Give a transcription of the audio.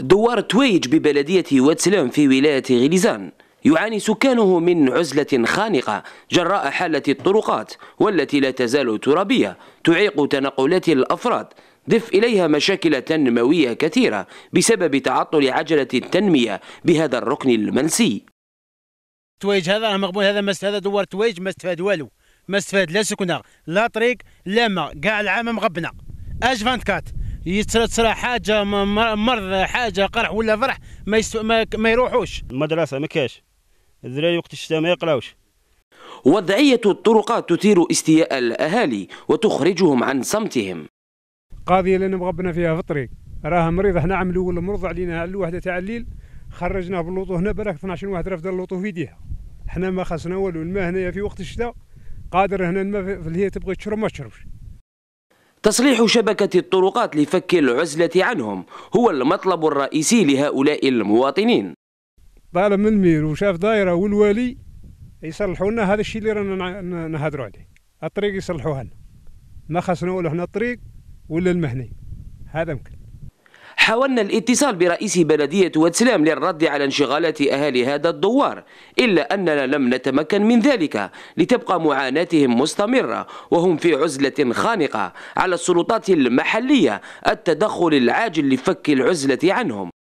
دوار تويج ببلدية واتسلام في ولاية غليزان يعاني سكانه من عزلة خانقة جراء حالة الطرقات والتي لا تزال ترابية تعيق تنقلات الأفراد ضف إليها مشاكل تنموية كثيرة بسبب تعطل عجلة التنمية بهذا الركن المنسي تويج هذا مقبول هذا مست هذا دوار تويج ما استفاد والو ما استفاد لا سكنة لا طريق لا ماء كاع العام مغبنا اج 24 يتصرى حاجه مرض حاجه قرح ولا فرح ما ما, يروحوش المدرسه ما كاش الدراري وقت الشتاء ما يقراوش وضعيه الطرقات تثير استياء الاهالي وتخرجهم عن صمتهم قاضيه اللي مغبنا فيها في الطريق راها مريض هنا عملوا ولا مرض علينا على الوحده تاع الليل خرجناه باللوطو هنا برك 12 واحد رفد اللوطو في يديها حنا ما خاصنا والو الماء هنايا في وقت الشتاء قادر هنا الماء في الهي تبغي تشرب ما تشربش تصليح شبكة الطرقات لفك العزلة عنهم هو المطلب الرئيسي لهؤلاء المواطنين من المير وشاف دايرة والوالي يصلحوا لنا هذا الشيء اللي رانا نهضروا عليه الطريق يصلحوها لنا ما خسرنا ولا هنا الطريق ولا المهني هذا ممكن حاولنا الاتصال برئيس بلدية واتسلام للرد على انشغالات أهالي هذا الدوار إلا أننا لم نتمكن من ذلك لتبقى معاناتهم مستمرة وهم في عزلة خانقة على السلطات المحلية التدخل العاجل لفك العزلة عنهم